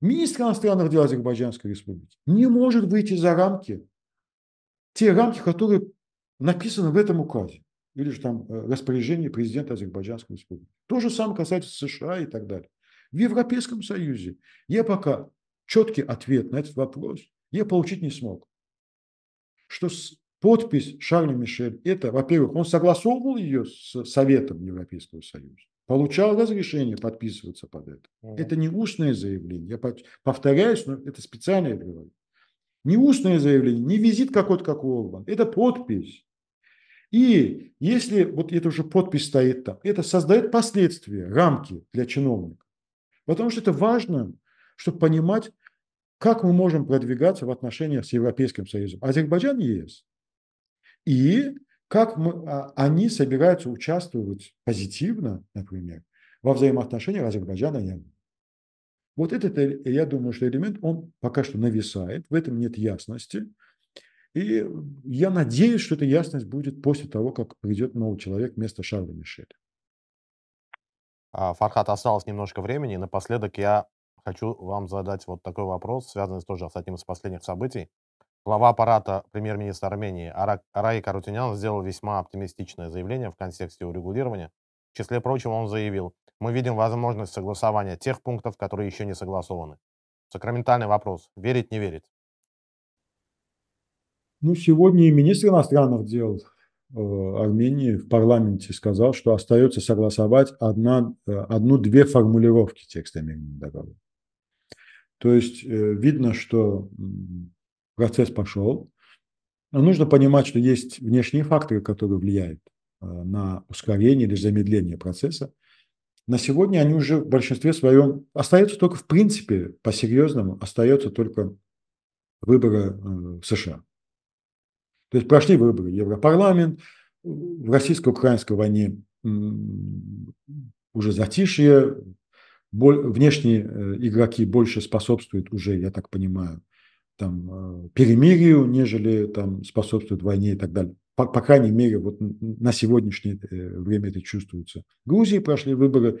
Министр иностранных дел Азербайджанской республики не может выйти за рамки, те рамки, которые написаны в этом указе или же там э, распоряжение президента Азербайджанской республики. То же самое касается США и так далее. В Европейском Союзе я пока четкий ответ на этот вопрос я получить не смог. Что подпись Шарля Мишель, это, во-первых, он согласовывал ее с Советом Европейского Союза получал разрешение подписываться под это. Mm-hmm. Это не устное заявление. Я повторяюсь, но это специально я говорю. Не устное заявление, не визит какой-то, как у Орбан. Это подпись. И если вот эта уже подпись стоит там, это создает последствия, рамки для чиновника. Потому что это важно, чтобы понимать, как мы можем продвигаться в отношениях с Европейским Союзом. Азербайджан – ЕС. И как мы, а, они собираются участвовать позитивно, например, во взаимоотношениях Азербайджана и Армении. Вот этот, э, я думаю, что элемент, он пока что нависает, в этом нет ясности. И я надеюсь, что эта ясность будет после того, как придет новый человек вместо Шарля Мишеля. А, Фархат, осталось немножко времени. Напоследок я хочу вам задать вот такой вопрос, связанный тоже с одним из последних событий. Глава аппарата премьер-министра Армении Арай Карутинян сделал весьма оптимистичное заявление в контексте урегулирования. В числе прочего он заявил, мы видим возможность согласования тех пунктов, которые еще не согласованы. Сакраментальный вопрос. Верить, не верить? Ну, сегодня и министр иностранных дел э, Армении в парламенте сказал, что остается согласовать э, одну-две формулировки текста мирного договора. То есть э, видно, что процесс пошел. Но нужно понимать, что есть внешние факторы, которые влияют э, на ускорение или замедление процесса. На сегодня они уже в большинстве своем остаются только в принципе, по-серьезному, остается только выборы э, в США. То есть прошли выборы Европарламент, в российско-украинской войне уже затишье, внешние э, игроки больше способствуют уже, я так понимаю, там, э, перемирию, нежели там, способствует войне и так далее. По, по крайней мере, вот на сегодняшнее э, время это чувствуется. В Грузии прошли выборы.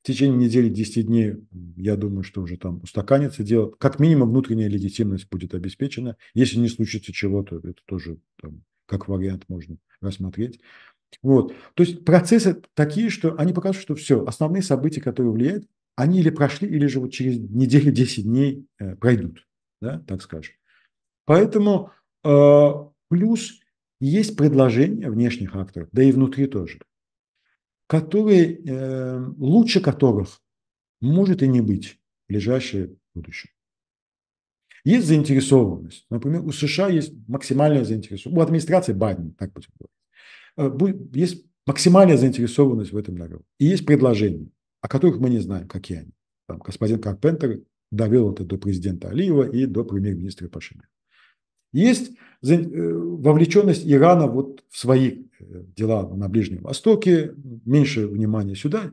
В течение недели, 10 дней, я думаю, что уже там устаканится дело. Как минимум, внутренняя легитимность будет обеспечена. Если не случится чего-то, это тоже там, как вариант можно рассмотреть. Вот. То есть процессы такие, что они показывают, что все, основные события, которые влияют, они или прошли, или же вот через неделю, 10 дней э, пройдут да, так скажем. Поэтому э, плюс есть предложения внешних акторов, да и внутри тоже, которые, э, лучше которых может и не быть в ближайшее будущее. Есть заинтересованность. Например, у США есть максимальная заинтересованность. У администрации Байдена, так будет говорить. Э, есть максимальная заинтересованность в этом народе. И есть предложения, о которых мы не знаем, какие они. Там господин Карпентер довел это до президента Алиева и до премьер-министра Пашиняна. Есть э, вовлеченность Ирана вот в свои э, дела на Ближнем Востоке, меньше внимания сюда,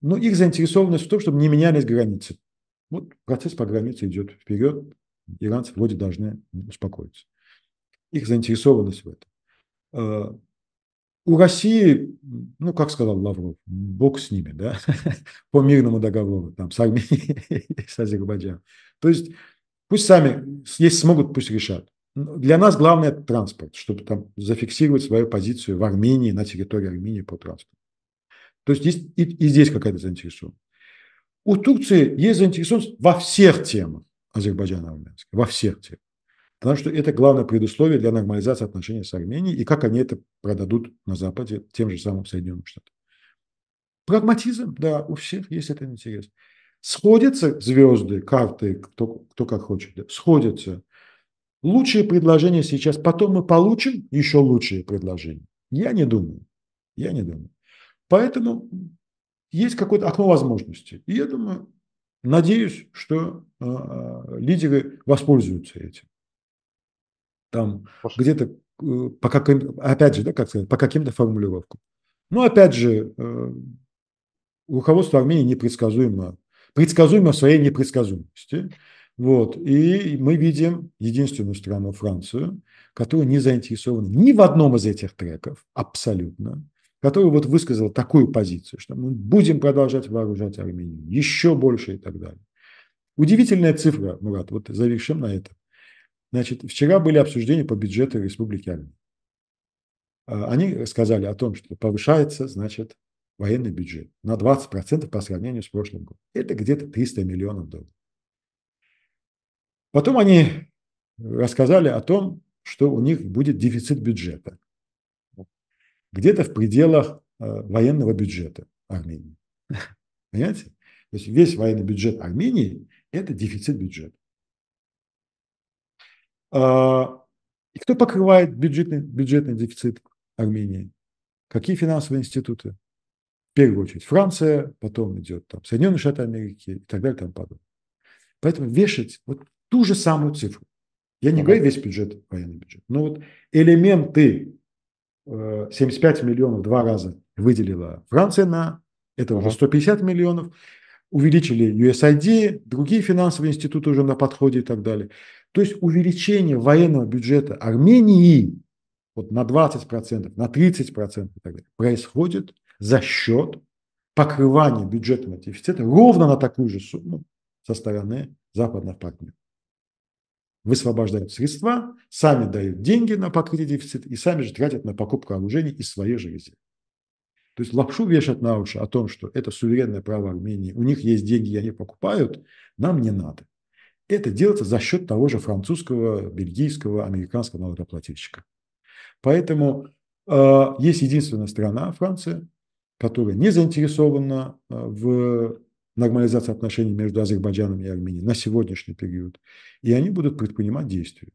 но их заинтересованность в том, чтобы не менялись границы. Вот процесс по границе идет вперед, иранцы вроде должны успокоиться. Их заинтересованность в этом. Э, у России, ну, как сказал Лавров, бог с ними, да, [laughs] по мирному договору, там, с Арменией, [laughs] с Азербайджаном. То есть пусть сами, если смогут, пусть решат. Для нас главное – это транспорт, чтобы там зафиксировать свою позицию в Армении, на территории Армении по транспорту. То есть есть и, и здесь какая-то заинтересованность. У Турции есть заинтересованность во всех темах Азербайджана армянского, во всех темах. Потому что это главное предусловие для нормализации отношений с Арменией и как они это продадут на Западе тем же самым Соединенным Штатам. Прагматизм, да, у всех есть этот интерес. Сходятся звезды, карты, кто, кто как хочет, да, сходятся. Лучшие предложения сейчас, потом мы получим еще лучшие предложения. Я не думаю, я не думаю. Поэтому есть какое-то окно возможностей. И я думаю, надеюсь, что э, э лидеры воспользуются этим там где-то э, по каким, опять же, да, как сказать, по каким-то формулировкам. Но ну, опять же, э, руководство Армении непредсказуемо, предсказуемо в своей непредсказуемости. Вот. И мы видим единственную страну Францию, которая не заинтересована ни в одном из этих треков абсолютно, которая вот высказал такую позицию, что мы будем продолжать вооружать Армению еще больше и так далее. Удивительная цифра, Мурат, вот завершим на этом. Значит, вчера были обсуждения по бюджету Республики Армения. А, они сказали о том, что повышается, значит, военный бюджет на 20% по сравнению с прошлым годом. Это где-то 300 миллионов долларов. Потом они рассказали о том, что у них будет дефицит бюджета. Где-то в пределах а, военного бюджета Армении. Понимаете? То есть весь военный бюджет Армении – это дефицит бюджета. А, и кто покрывает бюджетный, бюджетный дефицит Армении? Какие финансовые институты? В первую очередь Франция, потом идет там Соединенные Штаты Америки и так далее, и тому подобное. Поэтому вешать вот ту же самую цифру. Я не ну говорю весь бюджет, военный бюджет, но вот элементы 75 э, миллионов два раза выделила Франция на это уже 150 миллионов, увеличили USID, другие финансовые институты уже на подходе и так далее. То есть увеличение военного бюджета Армении вот на 20%, на 30% и так далее, происходит за счет покрывания бюджетного дефицита ровно на такую же сумму со стороны западных партнеров. Высвобождают средства, сами дают деньги на покрытие дефицита и сами же тратят на покупку оружия из своей же резервы. То есть лапшу вешают на уши о том, что это суверенное право Армении, у них есть деньги и они покупают, нам не надо. Это делается за счет того же французского, бельгийского, американского налогоплательщика. Поэтому э, есть единственная страна, Франция, которая не заинтересована э, в нормализации отношений между Азербайджаном и Арменией на сегодняшний период. И они будут предпринимать действия.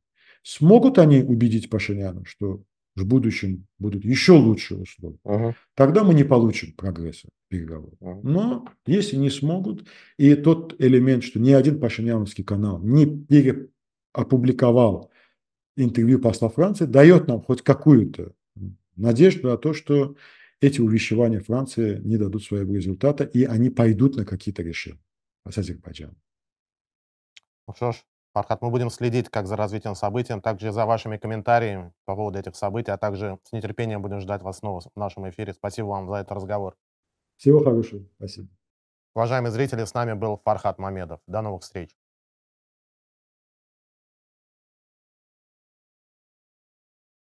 Смогут они убедить Пашиняна, что в будущем будут еще лучшие условия, ага. тогда мы не получим прогресса переговоров. Ага. Но если не смогут, и тот элемент, что ни один пашиняновский канал не опубликовал интервью посла Франции, дает нам хоть какую-то надежду на то, что эти увещевания Франции не дадут своего результата, и они пойдут на какие-то решения с Азербайджаном. Ну что ж, Фархат, мы будем следить как за развитием событий, также за вашими комментариями по поводу этих событий, а также с нетерпением будем ждать вас снова в нашем эфире. Спасибо вам за этот разговор. Всего хорошего. Спасибо. Уважаемые зрители, с нами был Фархат Мамедов. До новых встреч.